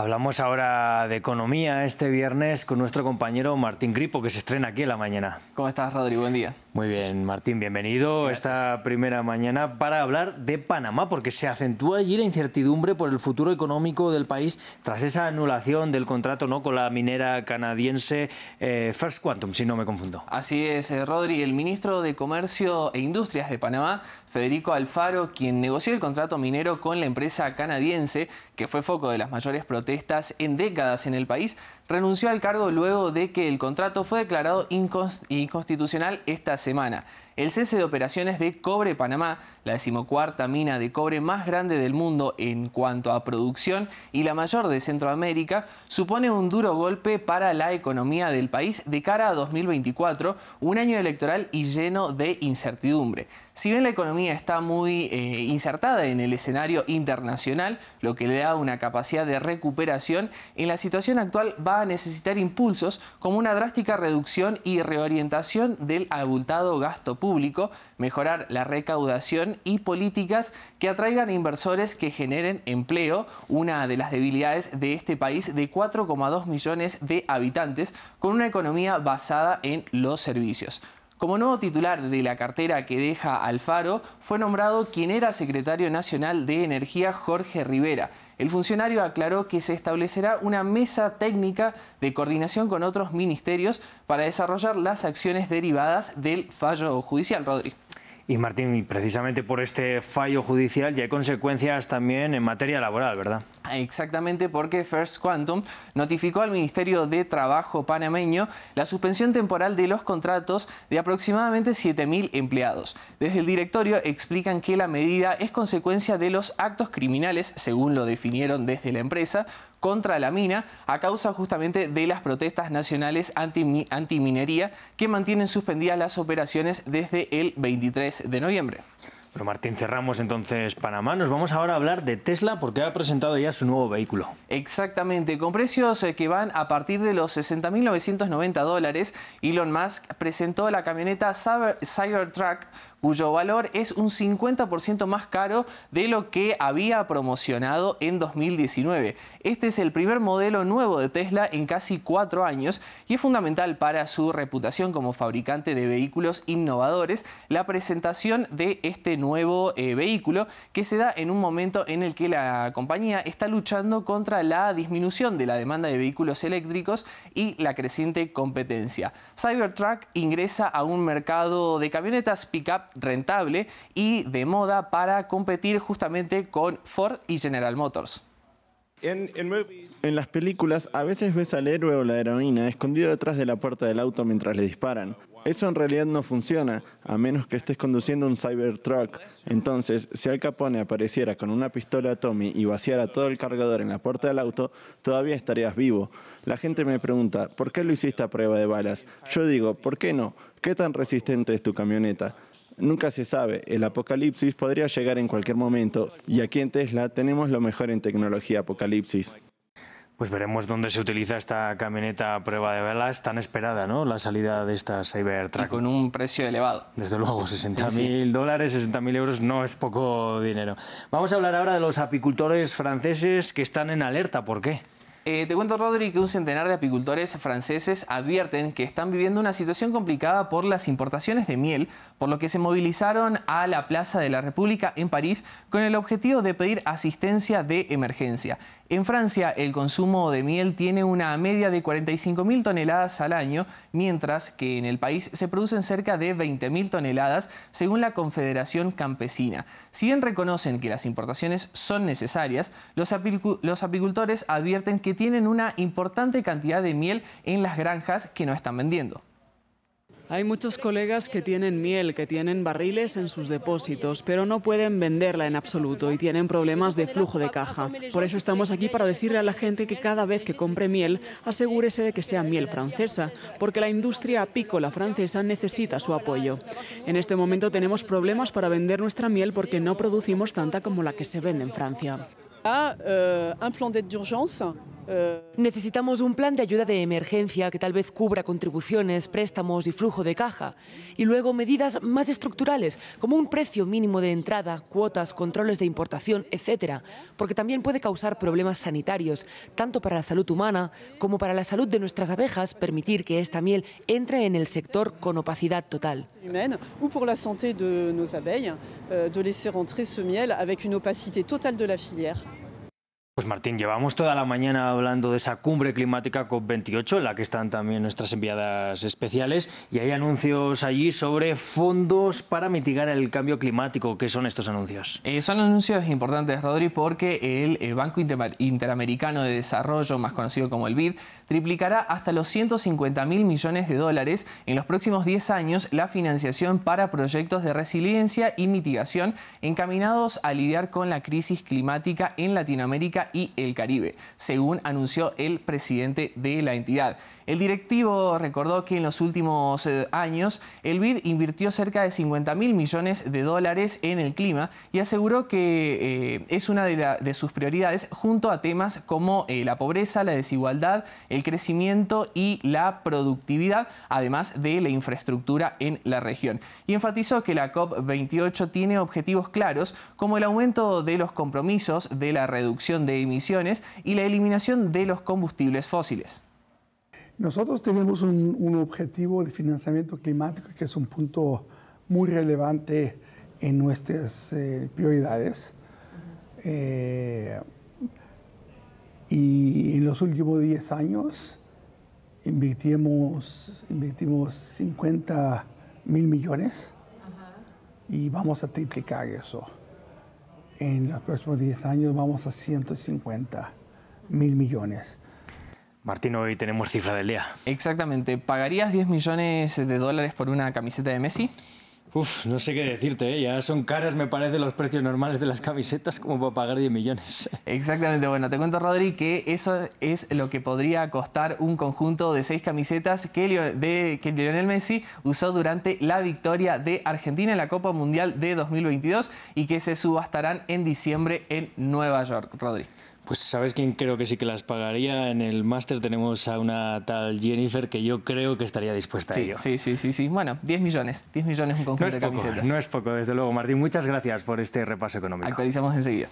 Hablamos ahora de economía este viernes con nuestro compañero Martín Gripo, que se estrena aquí en la mañana. ¿Cómo estás, Rodrigo? Buen día. Muy bien, Martín, bienvenido esta primera mañana para hablar de Panamá, porque se acentúa allí la incertidumbre por el futuro económico del país tras esa anulación del contrato ¿no? con la minera canadiense eh, First Quantum, si no me confundo. Así es, eh, Rodri. El ministro de Comercio e Industrias de Panamá Federico Alfaro, quien negoció el contrato minero con la empresa canadiense, que fue foco de las mayores protestas en décadas en el país, renunció al cargo luego de que el contrato fue declarado inconstitucional esta semana. El cese de operaciones de Cobre Panamá la decimocuarta mina de cobre más grande del mundo en cuanto a producción y la mayor de Centroamérica, supone un duro golpe para la economía del país de cara a 2024, un año electoral y lleno de incertidumbre. Si bien la economía está muy eh, insertada en el escenario internacional, lo que le da una capacidad de recuperación, en la situación actual va a necesitar impulsos como una drástica reducción y reorientación del abultado gasto público, mejorar la recaudación y políticas que atraigan inversores que generen empleo, una de las debilidades de este país de 4,2 millones de habitantes, con una economía basada en los servicios. Como nuevo titular de la cartera que deja Alfaro, fue nombrado quien era secretario nacional de Energía, Jorge Rivera. El funcionario aclaró que se establecerá una mesa técnica de coordinación con otros ministerios para desarrollar las acciones derivadas del fallo judicial, Rodríguez y Martín, precisamente por este fallo judicial ya hay consecuencias también en materia laboral, ¿verdad? Exactamente, porque First Quantum notificó al Ministerio de Trabajo panameño la suspensión temporal de los contratos de aproximadamente 7.000 empleados. Desde el directorio explican que la medida es consecuencia de los actos criminales, según lo definieron desde la empresa, contra la mina a causa justamente de las protestas nacionales antiminería que mantienen suspendidas las operaciones desde el 23 de noviembre. Bueno, Martín, cerramos entonces Panamá. Nos vamos ahora a hablar de Tesla porque ha presentado ya su nuevo vehículo. Exactamente, con precios eh, que van a partir de los 60.990 dólares, Elon Musk presentó la camioneta Cybertruck cuyo valor es un 50% más caro de lo que había promocionado en 2019. Este es el primer modelo nuevo de Tesla en casi cuatro años y es fundamental para su reputación como fabricante de vehículos innovadores la presentación de este nuevo eh, vehículo que se da en un momento en el que la compañía está luchando contra la disminución de la demanda de vehículos eléctricos y la creciente competencia. Cybertruck ingresa a un mercado de camionetas pickup rentable y de moda para competir justamente con Ford y General Motors. En las películas a veces ves al héroe o la heroína escondido detrás de la puerta del auto mientras le disparan. Eso en realidad no funciona, a menos que estés conduciendo un Cybertruck. Entonces, si Al Capone apareciera con una pistola Tommy y vaciara todo el cargador en la puerta del auto, todavía estarías vivo. La gente me pregunta, ¿por qué lo hiciste a prueba de balas? Yo digo, ¿por qué no? ¿Qué tan resistente es tu camioneta? Nunca se sabe, el apocalipsis podría llegar en cualquier momento y aquí en Tesla tenemos lo mejor en tecnología apocalipsis. Pues veremos dónde se utiliza esta camioneta a prueba de velas, tan esperada, ¿no? La salida de esta Cybertruck. con un precio elevado. Desde luego, 60.000 mil dólares, dólares, 60.000 euros no es poco dinero. Vamos a hablar ahora de los apicultores franceses que están en alerta. ¿Por qué? Eh, te cuento, Rodri, que un centenar de apicultores franceses advierten que están viviendo una situación complicada por las importaciones de miel, por lo que se movilizaron a la Plaza de la República en París con el objetivo de pedir asistencia de emergencia. En Francia, el consumo de miel tiene una media de 45.000 toneladas al año, mientras que en el país se producen cerca de 20.000 toneladas, según la Confederación Campesina. Si bien reconocen que las importaciones son necesarias, los, los apicultores advierten que tienen una importante cantidad de miel en las granjas que no están vendiendo. Hay muchos colegas que tienen miel, que tienen barriles en sus depósitos, pero no pueden venderla en absoluto y tienen problemas de flujo de caja. Por eso estamos aquí para decirle a la gente que cada vez que compre miel, asegúrese de que sea miel francesa, porque la industria apícola francesa necesita su apoyo. En este momento tenemos problemas para vender nuestra miel porque no producimos tanta como la que se vende en Francia. Ah, eh, un plan Necesitamos un plan de ayuda de emergencia que tal vez cubra contribuciones, préstamos y flujo de caja, y luego medidas más estructurales, como un precio mínimo de entrada, cuotas, controles de importación, etc. porque también puede causar problemas sanitarios, tanto para la salud humana como para la salud de nuestras abejas, permitir que esta miel entre en el sector con opacidad total. o por la santé de nos abejas, euh, de laisser miel avec una opacidad total de la filière. Pues Martín, llevamos toda la mañana hablando de esa cumbre climática COP28, en la que están también nuestras enviadas especiales, y hay anuncios allí sobre fondos para mitigar el cambio climático. ¿Qué son estos anuncios? Eh, son anuncios importantes, Rodri, porque el eh, Banco Interamericano de Desarrollo, más conocido como el BID, triplicará hasta los 150 mil millones de dólares en los próximos 10 años la financiación para proyectos de resiliencia y mitigación encaminados a lidiar con la crisis climática en Latinoamérica y el Caribe, según anunció el presidente de la entidad. El directivo recordó que en los últimos eh, años el BID invirtió cerca de 50 mil millones de dólares en el clima y aseguró que eh, es una de, sus prioridades junto a temas como eh, la pobreza, la desigualdad, el crecimiento y la productividad, además de la infraestructura en la región. Y enfatizó que la COP28 tiene objetivos claros como el aumento de los compromisos de la reducción de emisiones y la eliminación de los combustibles fósiles. Nosotros tenemos un, objetivo de financiamiento climático que es un punto muy relevante en nuestras eh, prioridades. Eh, y en los últimos 10 años invertimos, invertimos 50 mil millones y vamos a triplicar eso. En los próximos 10 años vamos a 150 mil millones. Martín, hoy tenemos cifra del día. Exactamente. ¿Pagarías 10 millones de dólares por una camiseta de Messi? Uf, no sé qué decirte, ¿eh? ya son caras, me parece, los precios normales de las camisetas como puedo pagar 10 millones. Exactamente, bueno, te cuento, Rodri, que eso es lo que podría costar un conjunto de seis camisetas que, que Lionel Messi usó durante la victoria de Argentina en la Copa Mundial de 2022 y que se subastarán en diciembre en Nueva York, Rodri. Pues sabes quién creo que sí que las pagaría. En el máster tenemos a una tal Jennifer que yo creo que estaría dispuesta a ello. Sí, sí, sí, sí. Bueno, 10 millones. 10 millones un conjunto no es de poco, camisetas. No es poco, desde luego, Martín. Muchas gracias por este repaso económico. Actualizamos enseguida.